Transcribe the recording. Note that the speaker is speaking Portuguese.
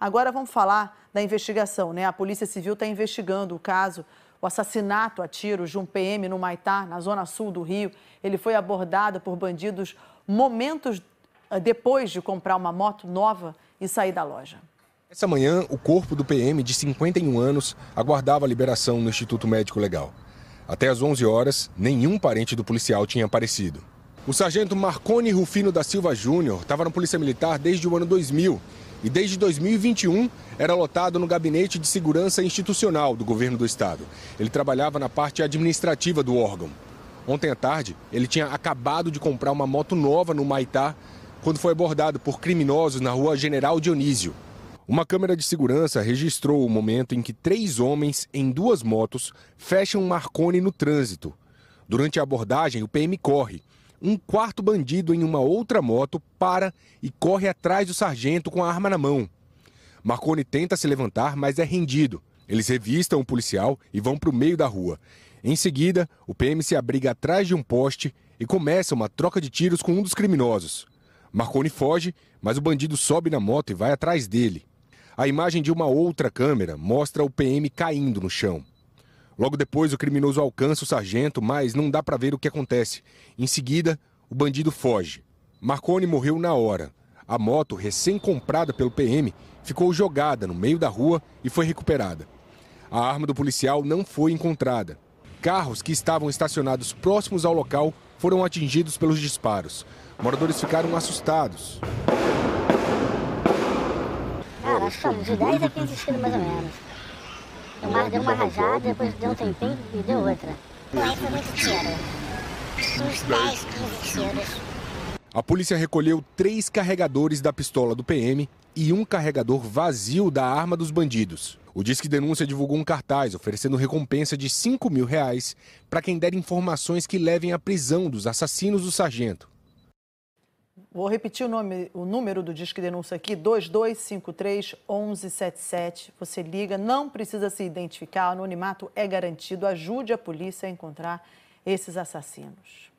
Agora vamos falar da investigação, né? A Polícia Civil está investigando o caso, o assassinato a tiros de um PM no Maitá, na zona sul do Rio. Ele foi abordado por bandidos momentos ah, depois de comprar uma moto nova e sair da loja. Essa manhã, o corpo do PM de 51 anos aguardava a liberação no Instituto Médico Legal. Até às 11 horas, nenhum parente do policial tinha aparecido. O sargento Marcone Rufino da Silva Júnior estava na Polícia Militar desde o ano 2000 e desde 2021 era lotado no Gabinete de Segurança Institucional do governo do estado. Ele trabalhava na parte administrativa do órgão. Ontem à tarde, ele tinha acabado de comprar uma moto nova no Maitá quando foi abordado por criminosos na rua General Dionísio. Uma câmera de segurança registrou o momento em que três homens em duas motos fecham um Marconi no trânsito. Durante a abordagem, o PM corre um quarto bandido em uma outra moto para e corre atrás do sargento com a arma na mão. Marconi tenta se levantar, mas é rendido. Eles revistam o policial e vão para o meio da rua. Em seguida, o PM se abriga atrás de um poste e começa uma troca de tiros com um dos criminosos. Marconi foge, mas o bandido sobe na moto e vai atrás dele. A imagem de uma outra câmera mostra o PM caindo no chão. Logo depois, o criminoso alcança o sargento, mas não dá para ver o que acontece. Em seguida, o bandido foge. Marconi morreu na hora. A moto, recém-comprada pelo PM, ficou jogada no meio da rua e foi recuperada. A arma do policial não foi encontrada. Carros que estavam estacionados próximos ao local foram atingidos pelos disparos. Moradores ficaram assustados. Cara, acho que uns 10 a 15 tiros mais ou menos. O é mar deu uma rajada, depois deu um tempinho e deu outra. Uns A polícia recolheu três carregadores da pistola do PM e um carregador vazio da arma dos bandidos. O Disque Denúncia divulgou um cartaz oferecendo recompensa de 5 mil reais para quem der informações que levem à prisão dos assassinos do sargento. Vou repetir o, nome, o número do Disque Denúncia aqui, 2253-1177. Você liga, não precisa se identificar, anonimato é garantido. Ajude a polícia a encontrar esses assassinos.